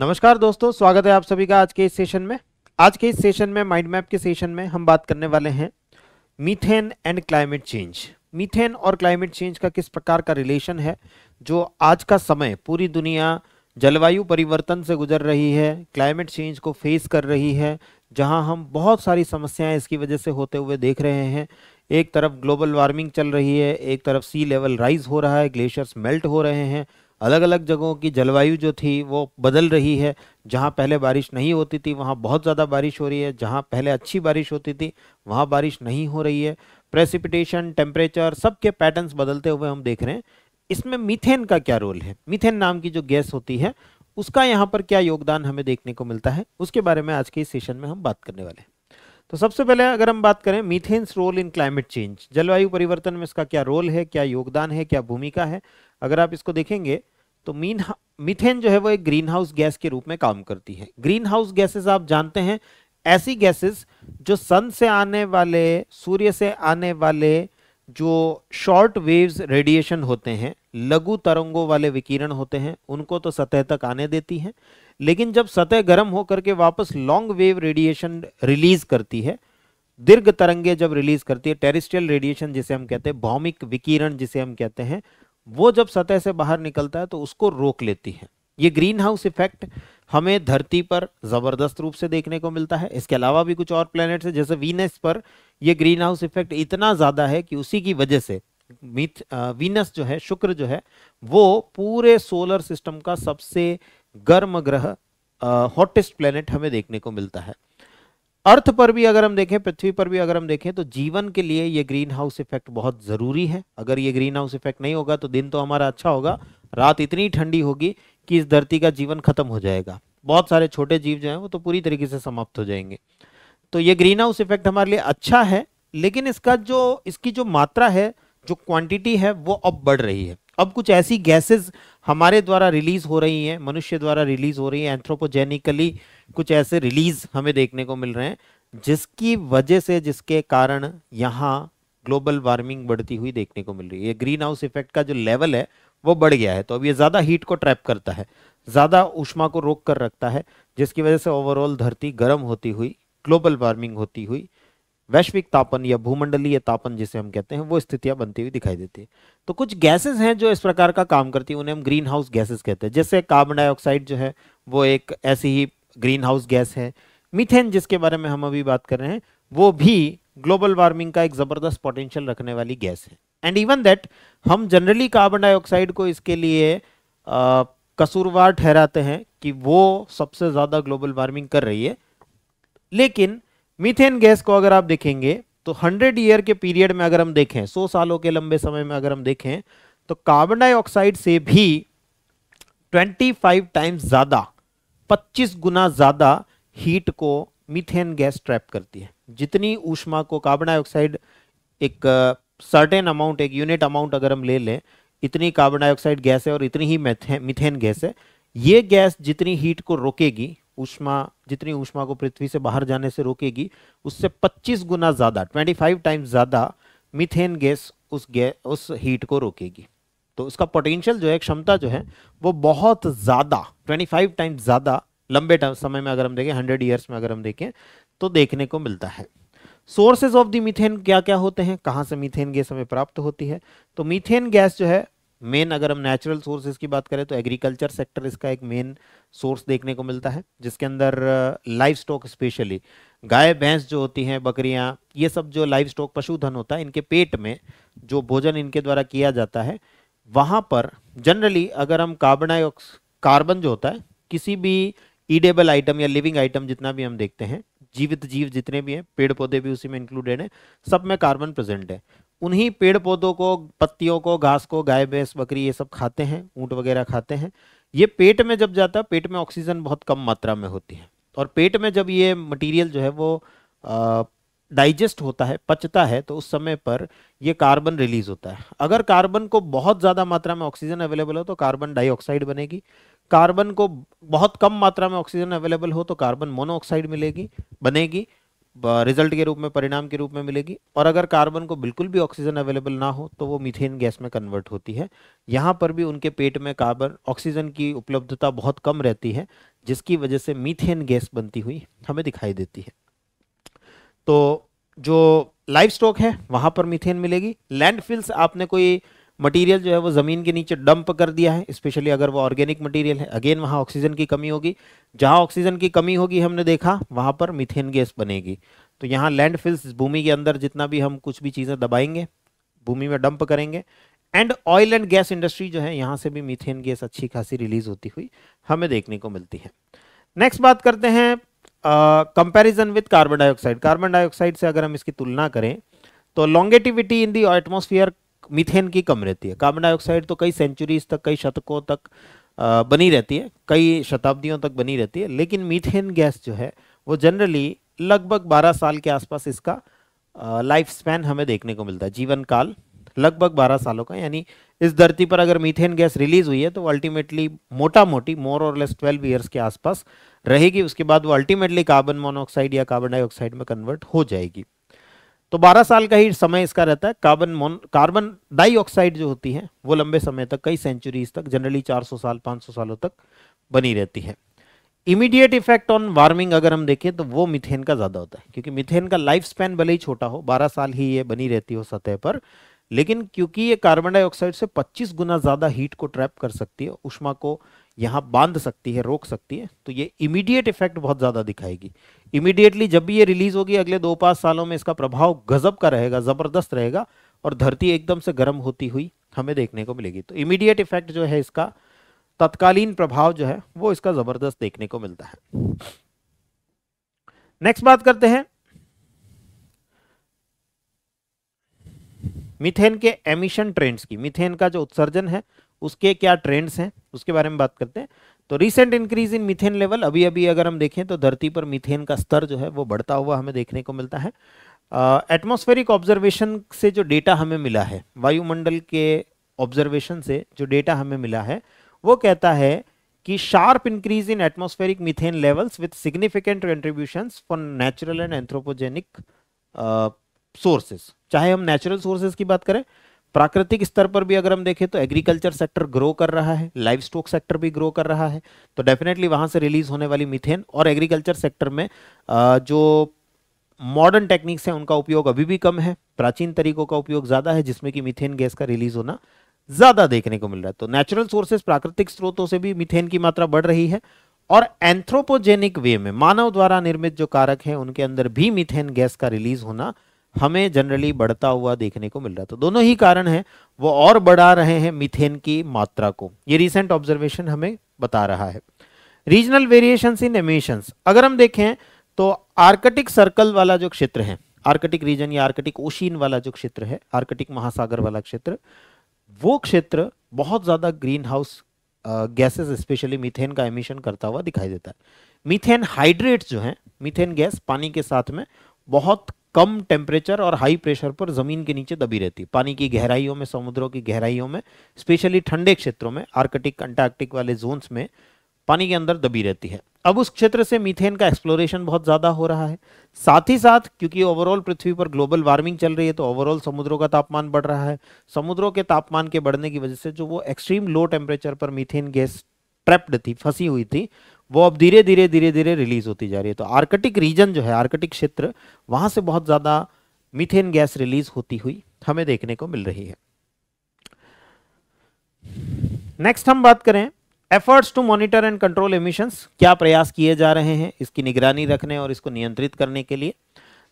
नमस्कार दोस्तों स्वागत है आप सभी का आज के इस सेशन में आज के इस सेशन में माइंड मैप के सेशन में हम बात करने वाले हैं methane and climate change methane और क्लाइमेट चेंज का किस प्रकार का रिलेशन है जो आज का समय पूरी दुनिया जलवायु परिवर्तन से गुजर रही है क्लाइमेट चेंज को फेस कर रही है जहां हम बहुत सारी समस्याएं इसकी वजह से होते हुए देख रहे हैं एक तरफ ग्लोबल वार्मिंग चल रही है एक तरफ सी लेवल राइज हो रहा है ग्लेशियर्स मेल्ट हो रहे हैं अलग अलग जगहों की जलवायु जो थी वो बदल रही है जहाँ पहले बारिश नहीं होती थी वहाँ बहुत ज़्यादा बारिश हो रही है जहाँ पहले अच्छी बारिश होती थी वहाँ बारिश नहीं हो रही है प्रेसिपिटेशन टेम्परेचर सब के पैटर्न्स बदलते हुए हम देख रहे हैं इसमें मीथेन का क्या रोल है मीथेन नाम की जो गैस होती है उसका यहाँ पर क्या योगदान हमें देखने को मिलता है उसके बारे में आज के इस सेशन में हम बात करने वाले हैं तो सबसे पहले अगर हम बात करें methane's role in climate change जलवायु परिवर्तन में इसका क्या रोल है क्या योगदान है क्या भूमिका है अगर आप इसको देखेंगे तो मीन मिथेन जो है वो एक ग्रीन हाउस गैस के रूप में काम करती है ग्रीन हाउस गैसेस आप जानते हैं ऐसी गैसेस जो सन से आने वाले सूर्य से आने वाले जो शॉर्ट वेव्स रेडिएशन होते हैं लघु तरंगों वाले विकिरण होते हैं उनको तो सतह तक आने देती हैं लेकिन जब सतह गर्म होकर के वापस लॉन्ग वेव रेडिएशन रिलीज करती है दीर्घ तरंगे जब रिलीज करती है टेरिस्ट्रियल रेडिएशन जिसे हम कहते हैं भौमिक विकिरण जिसे हम कहते हैं वो जब सतह से बाहर निकलता है तो उसको रोक लेती है ये ग्रीन हाउस इफेक्ट हमें धरती पर ज़बरदस्त रूप से देखने को मिलता है इसके अलावा भी कुछ और प्लैनेट्स है जैसे वीनस पर यह ग्रीन हाउस इफेक्ट इतना ज़्यादा है कि उसी की वजह से वीनस जो है शुक्र जो है वो पूरे सोलर सिस्टम का सबसे गर्म ग्रह हॉटेस्ट प्लेनेट हमें देखने को मिलता है अर्थ पर भी अगर हम देखें पृथ्वी पर भी अगर हम देखें तो जीवन के लिए ये ग्रीन हाउस इफेक्ट बहुत ज़रूरी है अगर ये ग्रीन हाउस इफेक्ट नहीं होगा तो दिन तो हमारा अच्छा होगा रात इतनी ठंडी होगी कि इस धरती का जीवन खत्म हो जाएगा बहुत सारे छोटे जीव जो हैं वो तो पूरी तरीके से समाप्त हो जाएंगे तो ये ग्रीन हाउस इफेक्ट हमारे लिए अच्छा है लेकिन इसका जो इसकी जो मात्रा है जो क्वांटिटी है वो अब बढ़ रही है अब कुछ ऐसी गैसेस हमारे द्वारा रिलीज हो रही हैं मनुष्य द्वारा रिलीज हो रही है एंथ्रोपोजेनिकली कुछ ऐसे रिलीज हमें देखने को मिल रहे हैं जिसकी वजह से जिसके कारण यहाँ ग्लोबल वार्मिंग बढ़ती हुई देखने को मिल रही है ग्रीन हाउस इफेक्ट का जो लेवल है वो बढ़ गया है तो अब ये ज़्यादा हीट को ट्रैप करता है ज़्यादा उष्मा को रोक कर रखता है जिसकी वजह से ओवरऑल धरती गर्म होती हुई ग्लोबल वार्मिंग होती हुई वैश्विक तापन या भूमंडलीय तापन जिसे हम कहते हैं वो स्थितियां बनती हुई दिखाई देती है तो कुछ गैसेस हैं जो इस प्रकार का काम करती है उन्हें हम ग्रीन हाउस गैसेस कहते हैं जैसे कार्बन डाइऑक्साइड जो है वो एक ऐसी ही ग्रीन हाउस गैस है मिथेन जिसके बारे में हम अभी बात कर रहे हैं वो भी ग्लोबल वार्मिंग का एक ज़बरदस्त पोटेंशियल रखने वाली गैस है एंड इवन दैट हम जनरली कार्बन डाइऑक्साइड को इसके लिए कसूरवार ठहराते हैं कि वो सबसे ज़्यादा ग्लोबल वार्मिंग कर रही है लेकिन मीथेन गैस को अगर आप देखेंगे तो 100 ईयर के पीरियड में अगर हम देखें 100 सालों के लंबे समय में अगर हम देखें तो कार्बन डाइऑक्साइड से भी 25 टाइम्स ज़्यादा 25 गुना ज़्यादा हीट को मीथेन गैस ट्रैप करती है जितनी ऊष्मा को कार्बन डाइऑक्साइड एक सर्टेन अमाउंट एक यूनिट अमाउंट अगर हम ले लें इतनी कार्बन डाइऑक्साइड गैस है और इतनी ही मिथेन गैस है ये गैस जितनी हीट को रोकेगी ऊष्मा जितनी ऊष्मा को पृथ्वी से बाहर जाने से रोकेगी उससे 25 गुना ज़्यादा 25 टाइम्स ज़्यादा मीथेन गैस उस गैस उस हीट को रोकेगी तो उसका पोटेंशियल जो है क्षमता जो है वो बहुत ज़्यादा 25 टाइम्स ज़्यादा लंबे समय में अगर हम देखें हंड्रेड ईयर्स में अगर हम देखें तो देखने को मिलता है सोर्सेज ऑफ द मिथेन क्या क्या होते हैं कहाँ से मिथेन गैस हमें प्राप्त होती है तो मीथेन गैस जो है मेन अगर हम नेचुरल सोर्सेज की बात करें तो एग्रीकल्चर सेक्टर इसका एक मेन सोर्स देखने को मिलता है जिसके अंदर लाइफ स्टॉक स्पेशली गाय भैंस जो होती हैं बकरियां ये सब जो लाइफ स्टॉक पशुधन होता है इनके पेट में जो भोजन इनके द्वारा किया जाता है वहाँ पर जनरली अगर हम कार्बन डाइऑक्स कार्बन जो होता है किसी भी ईडेबल आइटम या लिविंग आइटम जितना भी हम देखते हैं जीवित जीव जितने भी हैं पेड़ पौधे भी उसी में इंक्लूडेड हैं सब में कार्बन प्रेजेंट है उन्हीं पेड़ पौधों को पत्तियों को घास को गाय भैंस बकरी ये सब खाते हैं ऊँट वगैरह खाते हैं ये पेट में जब जाता है पेट में ऑक्सीजन बहुत कम मात्रा में होती है और पेट में जब ये मटेरियल जो है वो डाइजेस्ट होता है पचता है तो उस समय पर ये कार्बन रिलीज होता है अगर कार्बन को बहुत ज़्यादा मात्रा में ऑक्सीजन अवेलेबल हो तो कार्बन डाइऑक्साइड बनेगी कार्बन को बहुत कम मात्रा में ऑक्सीजन अवेलेबल हो तो कार्बन मोनोऑक्साइड मिलेगी बनेगी रिजल्ट के रूप में परिणाम के रूप में मिलेगी और अगर कार्बन को बिल्कुल भी ऑक्सीजन अवेलेबल ना हो तो वो मीथेन गैस में कन्वर्ट होती है यहाँ पर भी उनके पेट में कार्बन ऑक्सीजन की उपलब्धता बहुत कम रहती है जिसकी वजह से मीथेन गैस बनती हुई हमें दिखाई देती है तो जो लाइव स्टॉक है वहाँ पर मीथेन मिलेगी लैंडफिल्स आपने कोई मटेरियल जो है वो ज़मीन के नीचे डंप कर दिया है स्पेशली अगर वो ऑर्गेनिक मटेरियल है अगेन वहाँ ऑक्सीजन की कमी होगी जहाँ ऑक्सीजन की कमी होगी हमने देखा वहाँ पर मिथेन गैस बनेगी तो यहाँ लैंड भूमि के अंदर जितना भी हम कुछ भी चीज़ें दबाएंगे भूमि में डंप करेंगे and oil and gas industry जो है यहाँ से भी मिथेन गैस अच्छी खासी रिलीज होती हुई हमें देखने को मिलती है नेक्स्ट बात करते हैं comparison with carbon dioxide carbon dioxide से अगर हम इसकी तुलना करें तो longevity in the atmosphere methane की कम रहती है कार्बन डाइऑक्साइड तो कई सेंचुरीज तक कई शतकों तक आ, बनी रहती है कई शताब्दियों तक बनी रहती है लेकिन मीथेन गैस जो है वो जनरली लगभग 12 साल के आसपास इसका लाइफ स्पैन हमें देखने को मिलता है जीवन काल लगभग 12 सालों का यानी इस धरती पर अगर मीथेन गैस रिलीज हुई है तो अल्टीमेटली मोटा मोटी मोर और लेस 12 ईयर्स के आसपास रहेगी उसके बाद वो अल्टीमेटली कार्बन मोनोऑक्साइड या कार्बन डाइऑक्साइड में कन्वर्ट हो जाएगी तो 12 साल का ही समय इसका रहता है कार्बन मोन कार्बन डाइऑक्साइड जो होती है वो लंबे समय तक कई सेंचुरीज तक जनरली 400 साल 500 सालों तक बनी रहती है इमीडिएट इफेक्ट ऑन वार्मिंग अगर हम देखें तो वो मिथेन का ज़्यादा होता है क्योंकि मिथेन का लाइफ स्पैन भले ही छोटा हो 12 साल ही ये बनी रहती हो सतह पर लेकिन क्योंकि ये कार्बन डाइऑक्साइड से पच्चीस गुना ज़्यादा हीट को ट्रैप कर सकती है उष्मा को यहां बांध सकती है रोक सकती है तो ये इमीडिएट इफेक्ट बहुत ज़्यादा दिखाएगी इमीडिएटली जब भी ये रिलीज होगी अगले दो पांच सालों में इसका प्रभाव गजब का रहेगा ज़बरदस्त रहेगा और धरती एकदम से गर्म होती हुई हमें देखने को मिलेगी तो इमीडिएट इफेक्ट जो है इसका तत्कालीन प्रभाव जो है वो इसका ज़बरदस्त देखने को मिलता है नेक्स्ट बात करते हैं मिथेन के एमिशन ट्रेंड्स की मिथेन का जो उत्सर्जन है उसके क्या ट्रेंड्स हैं उसके बारे में बात करते हैं तो recent increase in methane level अभी अभी अगर हम देखें तो धरती पर मिथेन का स्तर जो है वो बढ़ता हुआ हमें देखने को मिलता है uh, ऑब्जर्वेशन से जो डेटा हमें मिला है वायुमंडल के ऑब्जर्वेशन से जो डेटा हमें मिला है वो कहता है कि sharp increase in atmospheric methane levels with significant contribution for natural and anthropogenic sources चाहे हम नेचुरल सोर्सेज की बात करें प्राकृतिक स्तर पर भी अगर हम देखें तो एग्रीकल्चर सेक्टर ग्रो कर रहा है लाइफ स्टॉक सेक्टर भी ग्रो कर रहा है तो डेफिनेटली वहां से रिलीज होने वाली मिथेन और एग्रीकल्चर सेक्टर में जो मॉडर्न टेक्निक्स हैं उनका उपयोग अभी भी कम है प्राचीन तरीकों का उपयोग ज़्यादा है जिसमें कि मिथेन गैस का रिलीज होना ज़्यादा देखने को मिल रहा है तो नेचुरल सोर्सेस प्राकृतिक स्रोतों से भी मिथेन की मात्रा बढ़ रही है और एंथ्रोपोजेनिक वे में मानव द्वारा निर्मित जो कारक हैं उनके अंदर भी मिथेन गैस का रिलीज होना हमें जनरली बढ़ता हुआ देखने को मिल रहा है तो दोनों ही कारण हैं वो और बढ़ा रहे हैं मीथेन की मात्रा को ये रिसेंट ऑब्जर्वेशन हमें बता रहा है रीजनल वेरिएशन इन एमिशंस अगर हम देखें तो आर्कटिक सर्कल वाला जो क्षेत्र है आर्कटिक रीजन या आर्कटिक ओशीन वाला जो क्षेत्र है आर्कटिक महासागर वाला क्षेत्र वो क्षेत्र बहुत ज़्यादा green house gases specially methane का एमिशन करता हुआ दिखाई देता है मिथेन हाइड्रेट जो है मिथेन गैस पानी के साथ में बहुत कम टेम्परेचर और हाई प्रेशर पर ज़मीन के नीचे दबी रहती है पानी की गहराइयों में समुद्रों की गहराइयों में स्पेशली ठंडे क्षेत्रों में आर्कटिक अंटार्कटिक वाले जोन्स में पानी के अंदर दबी रहती है अब उस क्षेत्र से मीथेन का एक्सप्लोरेशन बहुत ज़्यादा हो रहा है साथ ही साथ क्योंकि ओवरऑल पृथ्वी पर ग्लोबल वार्मिंग चल रही है तो ओवरऑल समुद्रों का तापमान बढ़ रहा है समुद्रों के तापमान के बढ़ने की वजह से जो वो एक्सट्रीम लो टेम्परेचर पर मीथेन गैस ट्रैप्ड थी फंसी हुई थी वो अब धीरे धीरे धीरे धीरे रिलीज होती जा रही है तो आर्कटिक रीजन जो है आर्कटिक क्षेत्र वहां से बहुत ज़्यादा मिथेन गैस रिलीज होती हुई हमें देखने को मिल रही है नेक्स्ट हम बात करें efforts to monitor and control emissions क्या प्रयास किए जा रहे हैं इसकी निगरानी रखने और इसको नियंत्रित करने के लिए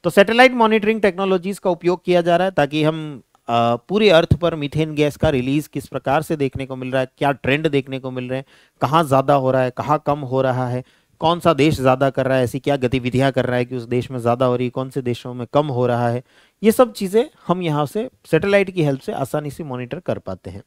तो सैटेलाइट मॉनिटरिंग टेक्नोलॉजीज का उपयोग किया जा रहा है ताकि हम पूरे अर्थ पर मीथेन गैस का रिलीज किस प्रकार से देखने को मिल रहा है क्या ट्रेंड देखने को मिल रहे हैं कहाँ ज़्यादा हो रहा है कहाँ कम हो रहा है कौन सा देश ज़्यादा कर रहा है ऐसी क्या गतिविधियाँ कर रहा है कि उस देश में ज़्यादा हो रही है कौन से देशों में कम हो रहा है ये सब चीज़ें हम यहाँ से सेटेलाइट की हेल्प से आसानी से मॉनिटर कर पाते हैं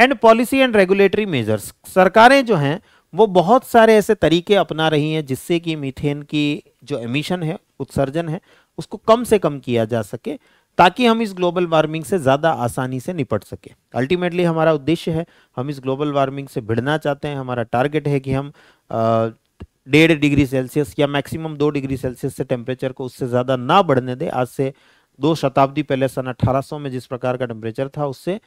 and policy and regulatory measures सरकारें जो हैं वो बहुत सारे ऐसे तरीके अपना रही हैं जिससे कि मीथेन की जो एमिशन है उत्सर्जन है उसको कम से कम किया जा सके ताकि हम इस ग्लोबल वार्मिंग से ज़्यादा आसानी से निपट सके अल्टीमेटली हमारा उद्देश्य है हम इस ग्लोबल वार्मिंग से भिड़ना चाहते हैं हमारा टारगेट है कि हम डेढ़ डिग्री सेल्सियस या मैक्सिमम दो डिग्री सेल्सियस से टेम्परेचर को उससे ज़्यादा ना बढ़ने दें आज से दो शताब्दी पहले सन 1800 में जिस प्रकार का टेम्परेचर था उससे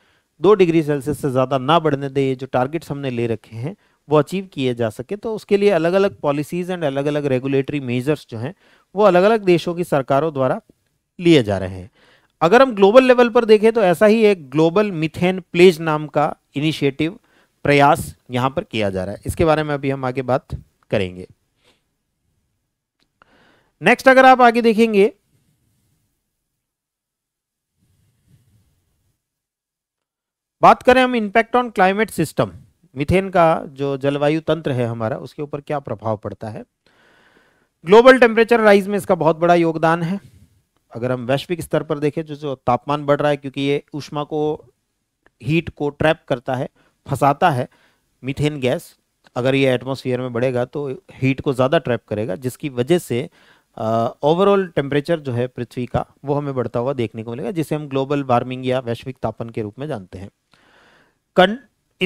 दो डिग्री सेल्सियस से ज़्यादा ना बढ़ने दें ये जो टारगेट्स हमने ले रखे हैं वो अचीव किए जा सके तो उसके लिए अलग अलग पॉलिसीज़ एंड अलग अलग रेगुलेटरी मेजर्स जो हैं वो अलग अलग देशों की सरकारों द्वारा लिए जा रहे हैं अगर हम ग्लोबल लेवल पर देखें तो ऐसा ही एक ग्लोबल मिथेन प्लेज नाम का इनिशिएटिव प्रयास यहां पर किया जा रहा है इसके बारे में अभी हम आगे बात करेंगे नेक्स्ट अगर आप आगे देखेंगे बात करें हम impact on climate system methane का जो जलवायु तंत्र है हमारा उसके ऊपर क्या प्रभाव पड़ता है ग्लोबल टेम्परेचर राइज में इसका बहुत बड़ा योगदान है अगर हम वैश्विक स्तर पर देखें जो जो तापमान बढ़ रहा है क्योंकि ये ऊष्मा को हीट को ट्रैप करता है फंसाता है मीथेन गैस अगर ये एटमॉस्फेयर में बढ़ेगा तो हीट को ज़्यादा ट्रैप करेगा जिसकी वजह से ओवरऑल टेम्परेचर जो है पृथ्वी का वो हमें बढ़ता हुआ देखने को मिलेगा जिसे हम ग्लोबल वार्मिंग या वैश्विक तापन के रूप में जानते हैं कन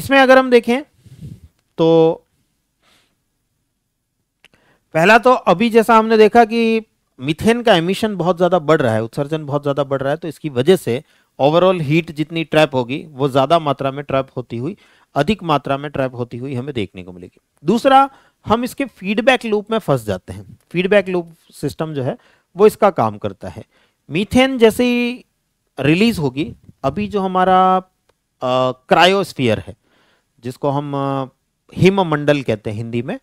इसमें अगर हम देखें तो पहला तो अभी जैसा हमने देखा कि मिथेन का एमिशन बहुत ज़्यादा बढ़ रहा है उत्सर्जन बहुत ज़्यादा बढ़ रहा है तो इसकी वजह से ओवरऑल हीट जितनी ट्रैप होगी वो ज़्यादा मात्रा में ट्रैप होती हुई अधिक मात्रा में ट्रैप होती हुई हमें देखने को मिलेगी दूसरा हम इसके फीडबैक लूप में फंस जाते हैं फीडबैक लूप सिस्टम जो है वो इसका काम करता है मीथेन जैसे ही रिलीज होगी अभी जो हमारा क्रायोस्फीयर है जिसको हम हिम मंडल कहते हैं हिंदी में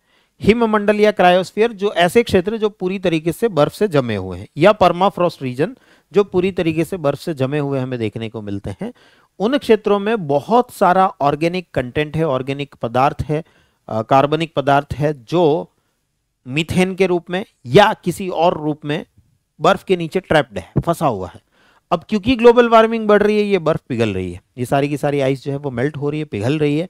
हिममंडल या क्रायोस्फीयर जो ऐसे क्षेत्र जो पूरी तरीके से बर्फ से जमे हुए हैं या परमाफ्रॉस्ट रीजन जो पूरी तरीके से बर्फ से जमे हुए हमें देखने को मिलते हैं उन क्षेत्रों में बहुत सारा ऑर्गेनिक कंटेंट है ऑर्गेनिक पदार्थ है कार्बनिक पदार्थ है जो मीथेन के रूप में या किसी और रूप में बर्फ के नीचे ट्रैप्ड है फंसा हुआ है अब क्योंकि ग्लोबल वार्मिंग बढ़ रही है ये बर्फ पिघल रही है ये सारी की सारी आइस जो है वो मेल्ट हो रही है पिघल रही है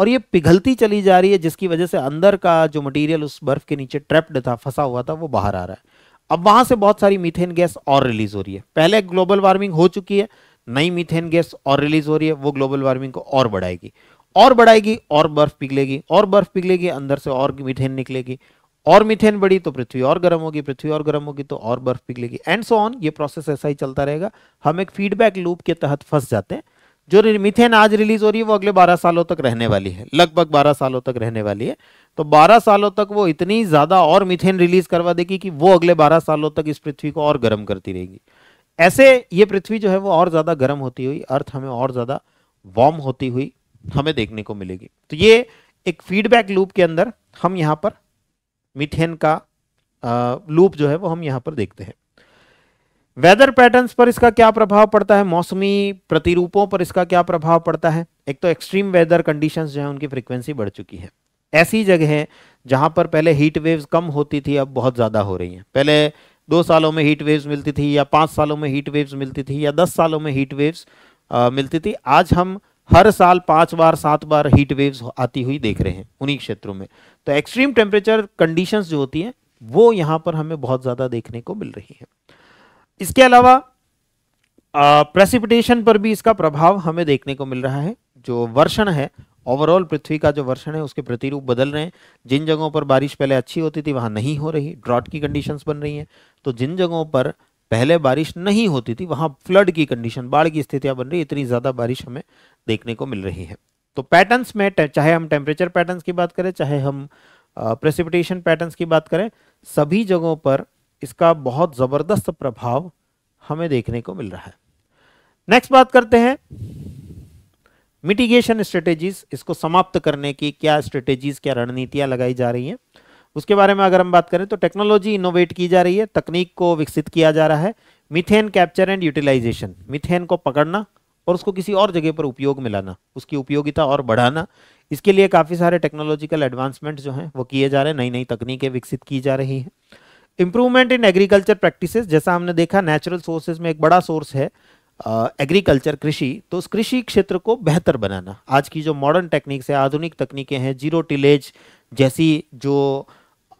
और ये पिघलती चली जा रही है जिसकी वजह से अंदर का जो मटेरियल उस बर्फ के नीचे ट्रैप्ड था फंसा हुआ था वो बाहर आ रहा है अब वहां से बहुत सारी मीथेन गैस और रिलीज हो रही है पहले ग्लोबल वार्मिंग हो चुकी है नई मीथेन गैस और रिलीज हो रही है वो ग्लोबल वार्मिंग को और बढ़ाएगी और बढ़ाएगी और बर्फ पिघलेगी और बर्फ पिघलेगी अंदर से और मीथेन निकलेगी और मीथेन बढ़ी तो पृथ्वी और गर्म होगी पृथ्वी और गर्म होगी तो और बर्फ पिघलेगी एंड सो ऑन ये प्रोसेस ऐसा ही चलता रहेगा हम एक फीडबैक लूप के तहत फंस जाते हैं जो मिथेन आज रिलीज हो रही है वो अगले 12 सालों तक रहने वाली है लगभग 12 सालों तक रहने वाली है तो 12 सालों तक वो इतनी ज़्यादा और मिथेन रिलीज करवा देगी कि वो अगले 12 सालों तक इस पृथ्वी को और गर्म करती रहेगी ऐसे ये पृथ्वी जो है वो और ज़्यादा गर्म होती हुई अर्थ हमें और ज़्यादा वार्म होती हुई हमें देखने को मिलेगी तो ये एक फीडबैक लूप के अंदर हम यहाँ पर मिथेन का लूप जो है वो हम यहाँ पर देखते हैं वेदर पैटर्न्स पर इसका क्या प्रभाव पड़ता है मौसमी प्रतिरूपों पर इसका क्या प्रभाव पड़ता है एक तो एक्सट्रीम वेदर कंडीशंस जो है उनकी फ्रीक्वेंसी बढ़ चुकी है ऐसी जगह जहां पर पहले हीट वेव्स कम होती थी अब बहुत ज़्यादा हो रही हैं पहले दो सालों में हीट वेव्स मिलती थी या पाँच सालों में हीट वेव्स मिलती थी या दस सालों में हीट वेव्स मिलती थी आज हम हर साल पाँच बार सात बार हीट वेव्स आती हुई देख रहे हैं उन्हीं क्षेत्रों में तो एक्सट्रीम टेम्परेचर कंडीशंस जो होती हैं वो यहाँ पर हमें बहुत ज़्यादा देखने को मिल रही है इसके अलावा प्रेसिपिटेशन पर भी इसका प्रभाव हमें देखने को मिल रहा है जो वर्षण है ओवरऑल पृथ्वी का जो वर्षण है उसके प्रतिरूप बदल रहे हैं जिन जगहों पर बारिश पहले अच्छी होती थी वहां नहीं हो रही ड्रॉट की कंडीशंस बन रही हैं तो जिन जगहों पर पहले बारिश नहीं होती थी वहां फ्लड की कंडीशन बाढ़ की स्थितियाँ बन रही इतनी ज़्यादा बारिश हमें देखने को मिल रही है तो पैटर्न्स में चाहे हम टेम्परेचर पैटर्न्स की बात करें चाहे हम प्रेसिपिटेशन पैटर्न्स की बात करें सभी जगहों पर इसका बहुत ज़बरदस्त प्रभाव हमें देखने को मिल रहा है नेक्स्ट बात करते हैं मिटिगेशन स्ट्रेटेजीज इसको समाप्त करने की क्या स्ट्रेटेजीज क्या रणनीतियां लगाई जा रही हैं उसके बारे में अगर हम बात करें तो टेक्नोलॉजी इनोवेट की जा रही है तकनीक को विकसित किया जा रहा है methane capture and utilisation methane को पकड़ना और उसको किसी और जगह पर उपयोग में लाना उसकी उपयोगिता और बढ़ाना इसके लिए काफ़ी सारे टेक्नोलॉजिकल एडवांसमेंट जो हैं वो किए जा रहे हैं नई नई तकनीकें विकसित की जा रही हैं इम्प्रूवमेंट इन एग्रीकल्चर प्रैक्टिसेस जैसा हमने देखा नेचुरल सोर्सेज में एक बड़ा सोर्स है एग्रीकल्चर uh, कृषि तो उस कृषि क्षेत्र को बेहतर बनाना आज की जो मॉडर्न टेक्निक्स है आधुनिक तकनीकें हैं जीरो टिलेज जैसी जो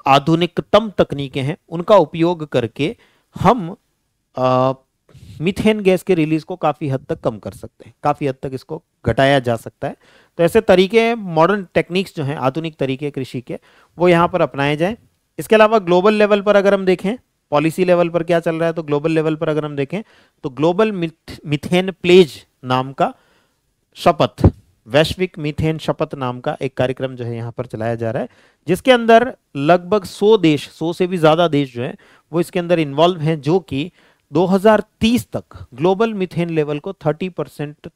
आधुनिकतम तकनीकें हैं उनका उपयोग करके हम uh, मिथेन गैस के रिलीज को काफ़ी हद तक कम कर सकते हैं काफ़ी हद तक इसको घटाया जा सकता है तो ऐसे तरीके मॉडर्न टेक्निक्स जो हैं आधुनिक तरीके कृषि के वो यहाँ पर अपनाए जाएँ इसके अलावा ग्लोबल लेवल पर अगर हम देखें पॉलिसी लेवल पर क्या चल रहा है तो ग्लोबल लेवल पर अगर हम देखें तो ग्लोबल मिथेन प्लेज नाम का शपथ वैश्विक मिथेन शपथ नाम का एक कार्यक्रम जो है यहाँ पर चलाया जा रहा है जिसके अंदर लगभग 100 देश 100 से भी ज़्यादा देश जो है वो इसके अंदर इन्वॉल्व हैं जो कि 2030 तक ग्लोबल मिथेन लेवल को 30 परसेंट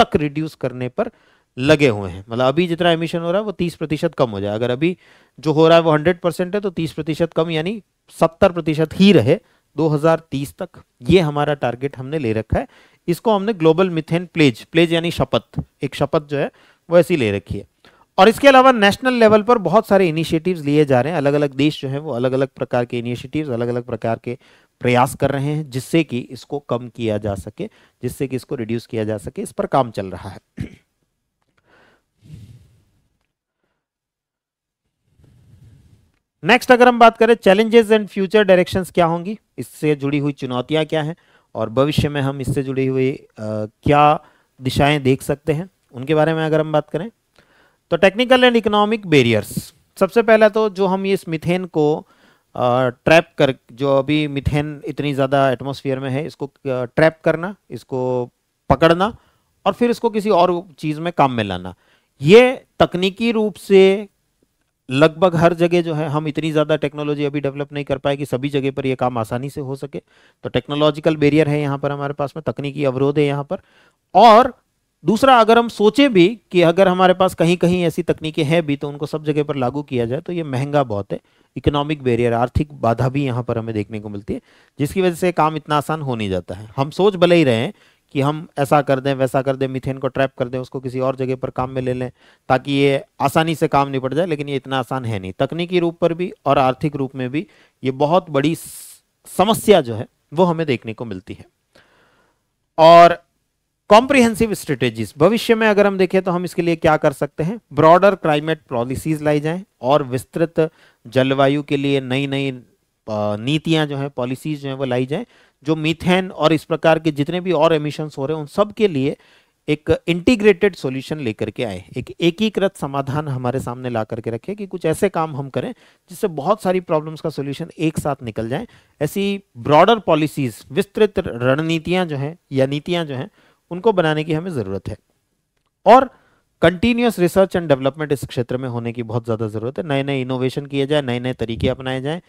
तक रिड्यूस करने पर लगे हुए हैं मतलब अभी जितना एमिशन हो रहा है वो तीस प्रतिशत कम हो जाए अगर अभी जो हो रहा है वो हंड्रेड परसेंट है तो तीस प्रतिशत कम यानी सत्तर प्रतिशत ही रहे 2030 तक ये हमारा टारगेट हमने ले रखा है इसको हमने ग्लोबल मिथेन प्लेज प्लेज यानी शपथ एक शपथ जो है वो ऐसी ले रखी है और इसके अलावा नेशनल लेवल पर बहुत सारे इनिशिएटिव्स लिए जा रहे हैं अलग अलग देश जो है वो अलग अलग प्रकार के इनिशिएटिव्स अलग अलग प्रकार के प्रयास कर रहे हैं जिससे कि इसको कम किया जा सके जिससे कि इसको रिड्यूस किया जा सके इस पर काम चल रहा है नेक्स्ट अगर हम बात करें चैलेंजेस एंड फ्यूचर डायरेक्शंस क्या होंगी इससे जुड़ी हुई चुनौतियां क्या हैं और भविष्य में हम इससे जुड़ी हुई आ, क्या दिशाएं देख सकते हैं उनके बारे में अगर हम बात करें तो टेक्निकल एंड इकोनॉमिक बेरियर्स सबसे पहला तो जो हम इस मिथेन को ट्रैप कर जो अभी मिथेन इतनी ज़्यादा एटमोसफियर में है इसको ट्रैप करना इसको पकड़ना और फिर इसको किसी और चीज़ में काम में लाना ये तकनीकी रूप से लगभग हर जगह जो है हम इतनी ज़्यादा टेक्नोलॉजी अभी डेवलप नहीं कर पाए कि सभी जगह पर ये काम आसानी से हो सके तो टेक्नोलॉजिकल बेरियर है यहाँ पर हमारे पास में तकनीकी अवरोध है यहाँ पर और दूसरा अगर हम सोचें भी कि अगर हमारे पास कहीं कहीं ऐसी तकनीकें हैं भी तो उनको सब जगह पर लागू किया जाए तो ये महंगा बहुत है इकोनॉमिक बेरियर आर्थिक बाधा भी यहाँ पर हमें देखने को मिलती है जिसकी वजह से काम इतना आसान हो नहीं जाता है हम सोच भले ही रहे हैं कि हम ऐसा कर दें वैसा कर दें मिथेन को ट्रैप कर दें उसको किसी और जगह पर काम में ले लें ताकि ये आसानी से काम निपट जाए लेकिन ये इतना आसान है नहीं तकनीकी रूप पर भी और आर्थिक रूप में भी ये बहुत बड़ी समस्या जो है वो हमें देखने को मिलती है और कॉम्प्रिहेंसिव स्ट्रेटेजीज भविष्य में अगर हम देखें तो हम इसके लिए क्या कर सकते हैं ब्रॉडर क्लाइमेट पॉलिसीज लाई जाएं और विस्तृत जलवायु के लिए नई नई नीतियां जो हैं पॉलिसीज जो हैं वो लाई जाएं जो मीथेन और इस प्रकार के जितने भी और एमिशंस हो रहे हैं उन सब के लिए एक इंटीग्रेटेड सॉल्यूशन लेकर के आए एक एकीकृत समाधान हमारे सामने ला करके रखे कि कुछ ऐसे काम हम करें जिससे बहुत सारी प्रॉब्लम्स का सॉल्यूशन एक साथ निकल जाए ऐसी ब्रॉडर पॉलिसीज विस्तृत रणनीतियां जो हैं या नीतियां जो हैं उनको बनाने की हमें ज़रूरत है और कंटिन्यूस रिसर्च एंड डेवलपमेंट इस क्षेत्र में होने की बहुत ज़्यादा ज़रूरत है नए नए इनोवेशन किए जाए नए नए तरीके अपनाए जाएँ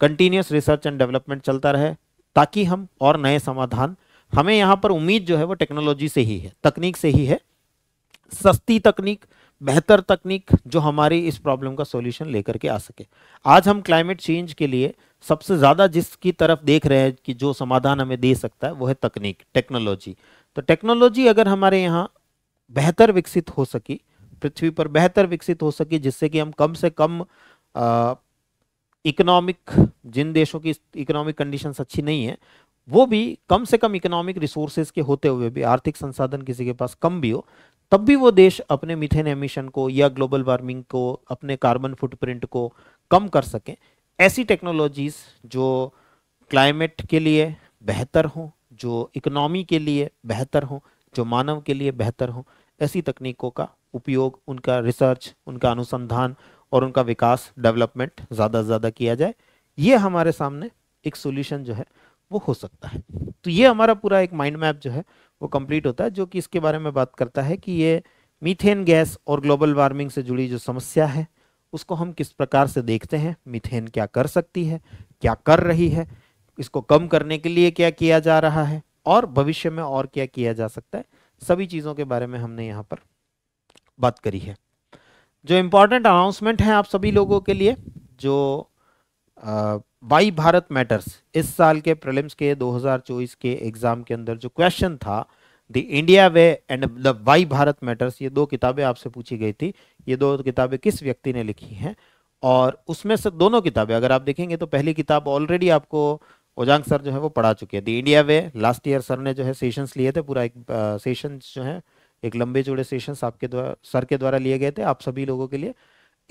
कंटिन्यूस रिसर्च एंड डेवलपमेंट चलता रहे ताकि हम और नए समाधान हमें यहाँ पर उम्मीद जो है वो टेक्नोलॉजी से ही है तकनीक से ही है सस्ती तकनीक बेहतर तकनीक जो हमारी इस प्रॉब्लम का सॉल्यूशन लेकर के आ सके आज हम क्लाइमेट चेंज के लिए सबसे ज़्यादा जिसकी तरफ देख रहे हैं कि जो समाधान हमें दे सकता है वो है तकनीक टेक्नोलॉजी तो टेक्नोलॉजी अगर हमारे यहाँ बेहतर विकसित हो सकी पृथ्वी पर बेहतर विकसित हो सके जिससे कि हम कम से कम इकोनॉमिक जिन देशों की इकोनॉमिक कंडीशंस अच्छी नहीं है वो भी कम से कम इकोनॉमिक रिसोर्सेज के होते हुए भी आर्थिक संसाधन किसी के पास कम भी हो तब भी वो देश अपने मिथेन एमिशन को या ग्लोबल वार्मिंग को अपने कार्बन फुटप्रिंट को कम कर सकें ऐसी टेक्नोलॉजीज जो क्लाइमेट के लिए बेहतर हों जो इकोनॉमी के लिए बेहतर हों जो मानव के लिए बेहतर हों ऐसी तकनीकों का उपयोग उनका रिसर्च उनका अनुसंधान और उनका विकास डेवलपमेंट ज़्यादा से ज़्यादा किया जाए ये हमारे सामने एक सोल्यूशन जो है वो हो सकता है तो ये हमारा पूरा एक माइंड मैप जो है वो कंप्लीट होता है जो कि इसके बारे में बात करता है कि ये मीथेन गैस और ग्लोबल वार्मिंग से जुड़ी जो समस्या है उसको हम किस प्रकार से देखते हैं मीथेन क्या कर सकती है क्या कर रही है इसको कम करने के लिए क्या किया जा रहा है और भविष्य में और क्या किया जा सकता है सभी चीज़ों के बारे में हमने यहाँ पर बात करी है जो इम्पोर्टेंट अनाउंसमेंट है आप सभी लोगों के लिए जो वाई भारत मैटर्स इस साल के प्रलिम्स के 2024 के एग्ज़ाम के अंदर जो क्वेश्चन था the India way and the why Bharat matters ये दो किताबें आपसे पूछी गई थी ये दो किताबें किस व्यक्ति ने लिखी हैं और उसमें से दोनों किताबें अगर आप देखेंगे तो पहली किताब ऑलरेडी आपको ओजांग सर जो है वो पढ़ा चुके हैं the India way last year sir ने जो है सेशंस लिए थे पूरा एक सेशंस जो है एक लंबे चौड़े सेशंस आपके द्वारा सर के द्वारा लिए गए थे आप सभी लोगों के लिए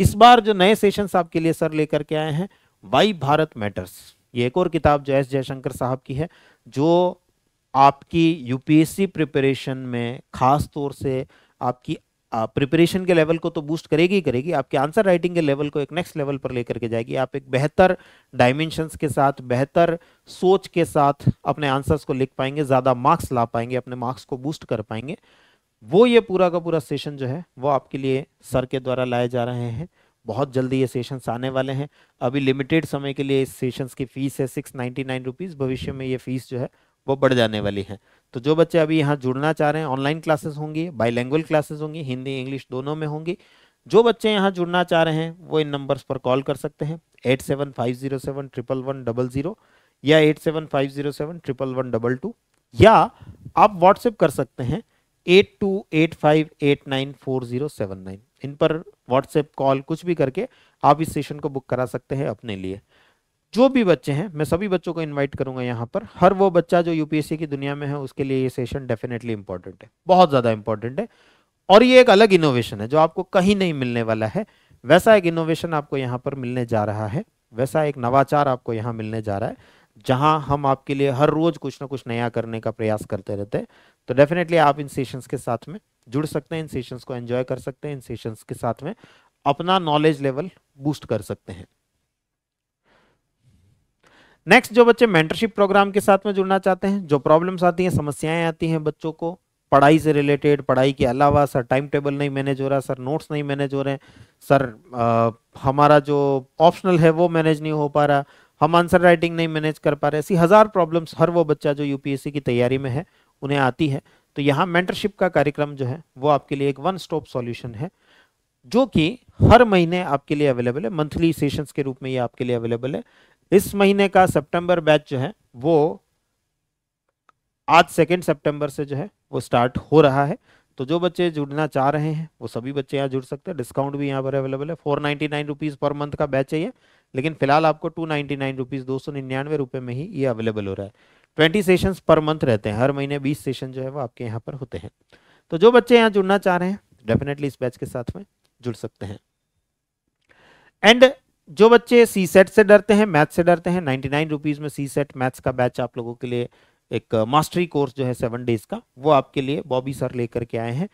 इस बार जो नए सेशंस आपके लिए सर लेकर के आए हैं वाई भारत मैटर्स ये एक और किताब जो एस जयशंकर साहब की है जो आपकी यूपीएससी प्रिपरेशन में खास तौर से आपकी प्रिपरेशन के लेवल को तो बूस्ट करेगी ही करेगी आपके आंसर राइटिंग के लेवल को एक नेक्स्ट लेवल पर लेकर के जाएगी आप एक बेहतर डायमेंशंस के साथ बेहतर सोच के साथ अपने आंसर्स को लिख पाएंगे ज़्यादा मार्क्स ला पाएंगे अपने मार्क्स को बूस्ट कर पाएंगे वो ये पूरा का पूरा सेशन जो है वो आपके लिए सर के द्वारा लाए जा रहे हैं बहुत जल्दी ये सेशंस आने वाले हैं अभी लिमिटेड समय के लिए इस सेशंस की फ़ीस है सिक्स नाइन्टी नाइन रुपीज़ भविष्य में ये फ़ीस जो है वो बढ़ जाने वाली है तो जो बच्चे अभी यहाँ जुड़ना चाह रहे हैं ऑनलाइन क्लासेस होंगी बाईलैंग्वेज क्लासेस होंगी हिंदी इंग्लिश दोनों में होंगी जो बच्चे यहाँ जुड़ना चाह रहे हैं वो इन नंबर्स पर कॉल कर सकते हैं eight seven five zero seven triple one double zero या eight seven five zero seven triple one double two या आप व्हाट्सएप कर सकते हैं eight two eight five eight nine four zero seven nine इन पर व्हाट्सएप कॉल कुछ भी करके आप इस सेशन को बुक करा सकते हैं अपने लिए जो भी बच्चे हैं मैं सभी बच्चों को इनवाइट करूंगा यहाँ पर हर वो बच्चा जो यूपीएससी की दुनिया में है उसके लिए ये सेशन डेफिनेटली इंपॉर्टेंट है बहुत ज़्यादा इंपॉर्टेंट है और ये एक अलग इनोवेशन है जो आपको कहीं नहीं मिलने वाला है वैसा एक इनोवेशन आपको यहाँ पर मिलने जा रहा है वैसा एक नवाचार आपको यहाँ मिलने जा रहा है जहाँ हम आपके लिए हर रोज़ कुछ ना कुछ नया करने का प्रयास करते रहते हैं तो डेफिनेटली आप इन सेशंस के साथ में जुड़ सकते हैं इन सेशंस को एंजॉय कर सकते हैं इन सेशंस के साथ में अपना नॉलेज लेवल बूस्ट कर सकते हैं नेक्स्ट जो बच्चे मेंटरशिप प्रोग्राम के साथ में जुड़ना चाहते हैं जो प्रॉब्लम्स आती हैं समस्याएं आती हैं बच्चों को पढ़ाई से रिलेटेड पढ़ाई के अलावा सर टाइम टेबल नहीं मैनेज हो रहा सर नोट्स नहीं मैनेज हो रहे हैं सर आ, हमारा जो ऑप्शनल है वो मैनेज नहीं हो पा रहा हम आंसर राइटिंग नहीं मैनेज कर पा रहे ऐसी हज़ार प्रॉब्लम्स हर वो बच्चा जो यूपीएससी की तैयारी में है उन्हें आती है तो यहाँ मेंटरशिप का कार्यक्रम जो है वो आपके लिए एक वन स्टॉप सॉल्यूशन है जो कि हर महीने आपके लिए अवेलेबल है मंथली सेशंस के रूप में ये आपके लिए अवेलेबल है इस महीने का सितंबर बैच जो है वो आज सेकेंड सितंबर से जो है वो स्टार्ट हो रहा है तो जो बच्चे जुड़ना चाह रहे हैं वो सभी बच्चे यहाँ जुड़ सकते हैं डिस्काउंट भी यहाँ पर अवेलेबल है four ninety nine per month का बैच है लेकिन फिलहाल आपको टू नाइन्टी नाइन रुपीज़ दो सौ निन्यानवे में ही ये अवेलेबल हो रहा है ट्वेंटी सेशन पर मंथ रहते हैं हर महीने बीस सेशन जो है वो आपके यहाँ पर होते हैं तो जो बच्चे यहाँ जुड़ना चाह रहे हैं डेफिनेटली इस बैच के साथ में जुड़ सकते हैं एंड जो बच्चे सी सेट से डरते हैं मैथ से डरते हैं नाइन्टी नाइन रुपीज़ में सी सेट मैथ्स का बैच आप लोगों के लिए एक मास्टरी uh, कोर्स जो है सेवन डेज का वो आपके लिए बॉबी सर लेकर के आए हैं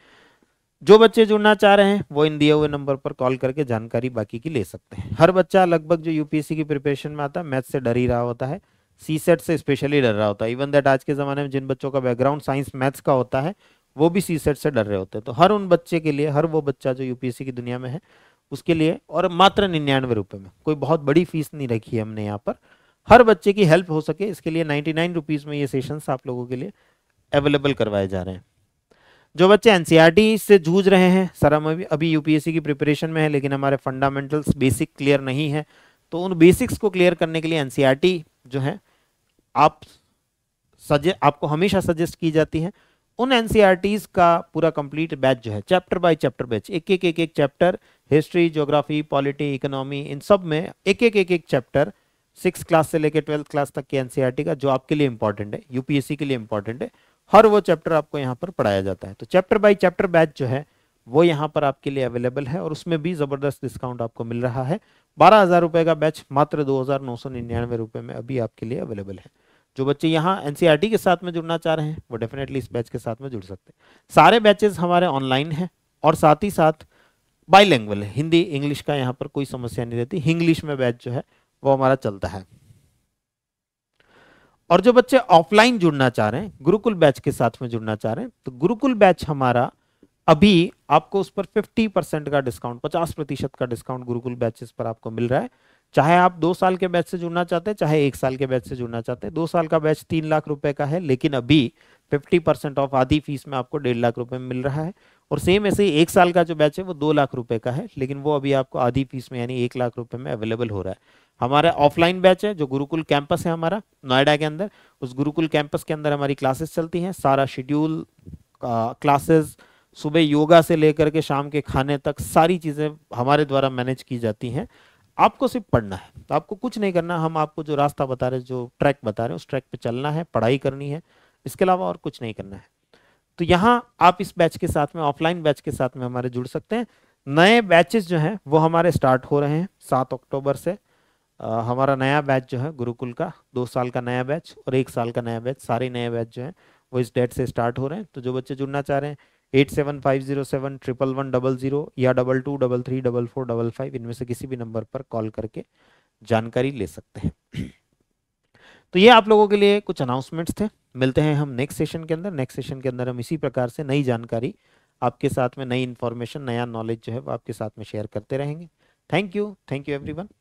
जो बच्चे जुड़ना चाह रहे हैं वो इन दिए हुए नंबर पर कॉल करके जानकारी बाकी की ले सकते हैं हर बच्चा लगभग जो यूपीएससी की प्रिपरेशन में आता है मैथ से डर ही रहा होता है सी सेट से स्पेशली डर रहा होता है इवन दैट आज के ज़माने में जिन बच्चों का बैकग्राउंड साइंस मैथ्स का होता है वो भी सी सेट से डर रहे होते हैं तो हर उन बच्चे के लिए हर वो बच्चा जो यूपीएससी की दुनिया में है उसके लिए और मात्र निन्यानवे रुपये में कोई बहुत बड़ी फीस नहीं रखी है हमने यहाँ पर हर बच्चे की हेल्प हो सके इसके लिए नाइन्टी नाइन रुपीज़ में ये सेशंस आप लोगों के लिए अवेलेबल करवाए जा रहे हैं जो बच्चे एन e से जूझ रहे हैं सर हम अभी अभी यू की प्रिपरेशन में है लेकिन हमारे फंडामेंटल्स बेसिक क्लियर नहीं है तो उन बेसिक्स को क्लियर करने के लिए एन e जो है आप सजे आपको हमेशा सजेस्ट की जाती है उन एनसीआर e का पूरा कंप्लीट बैच जो है चैप्टर बाय चैप्टर बैच एक एक एक एक chapter history geography polity economy इन सब में एक एक एक एक चैप्टर सिक्स क्लास से लेकर ट्वेल्थ क्लास तक के एनसीआरटी e का जो आपके लिए इंपॉर्टेंट है यूपीएससी के लिए इंपॉर्टेंट है हर वो चैप्टर आपको यहाँ पर पढ़ाया जाता है तो चैप्टर बाई चैप्टर बैच जो है वो यहाँ पर आपके लिए अवेलेबल है और उसमें भी ज़बरदस्त डिस्काउंट आपको मिल रहा है बारह हज़ार रुपए का बैच मात्र दो हज़ार नौ सौ निन्यानवे रुपए में अभी आपके लिए अवेलेबल है जो बच्चे यहाँ एनसीईआरटी e के साथ में जुड़ना चाह रहे हैं वो डेफिनेटली इस बैच के साथ में जुड़ सकते हैं सारे बैचेस हमारे ऑनलाइन है और साथ ही साथ बाईलैंग्वल है हिंदी इंग्लिश का यहाँ पर कोई समस्या नहीं रहती इंग्लिश में बैच जो है वो हमारा चलता है और जो बच्चे ऑफलाइन जुड़ना चाह रहे हैं गुरुकुल बैच के साथ में जुड़ना चाह रहे हैं तो गुरुकुल बैच हमारा अभी आपको उस पर 50 परसेंट का डिस्काउंट 50 प्रतिशत का डिस्काउंट गुरुकुल बैचेस पर आपको मिल रहा है चाहे आप दो साल के बैच से जुड़ना चाहते हैं चाहे एक साल के बैच से जुड़ना चाहते हैं दो साल का बैच तीन लाख रुपए का है लेकिन अभी 50 परसेंट ऑफ आधी फीस में आपको डेढ़ लाख रुपए में मिल रहा है और सेम ऐसे ही एक साल का जो बैच है वो दो लाख रुपए का है लेकिन वो अभी आपको आधी फीस में यानी एक लाख रुपए में अवेलेबल हो रहा है हमारा ऑफलाइन बैच है जो गुरुकुल कैंपस है हमारा नोएडा के अंदर उस गुरुकुल कैंपस के अंदर हमारी क्लासेस चलती हैं सारा शेड्यूल क्लासेस uh, सुबह योगा से लेकर के शाम के खाने तक सारी चीज़ें हमारे द्वारा मैनेज की जाती हैं आपको सिर्फ पढ़ना है तो आपको कुछ नहीं करना हम आपको जो रास्ता बता रहे जो ट्रैक बता रहे हैं उस ट्रैक पे चलना है पढ़ाई करनी है इसके अलावा और कुछ नहीं करना है तो यहाँ आप इस बैच के साथ में ऑफलाइन बैच के साथ में हमारे जुड़ सकते हैं नए बैचेस जो हैं वो हमारे स्टार्ट हो रहे हैं सात अक्टूबर से आ, हमारा नया बैच जो है गुरुकुल का दो साल का नया बैच और एक साल का नया बैच सारे नए बैच जो हैं वो इस डेट से स्टार्ट हो रहे हैं तो जो बच्चे जुड़ना चाह रहे हैं eight seven five zero seven triple one double zero या double two double three double four double five इनमें से किसी भी नंबर पर कॉल करके जानकारी ले सकते हैं तो ये आप लोगों के लिए कुछ अनाउंसमेंट्स थे मिलते हैं हम नेक्स्ट सेशन के अंदर नेक्स्ट सेशन के अंदर हम इसी प्रकार से नई जानकारी आपके साथ में नई इन्फॉर्मेशन नया नॉलेज जो है वो आपके साथ में शेयर करते रहेंगे thank you thank you every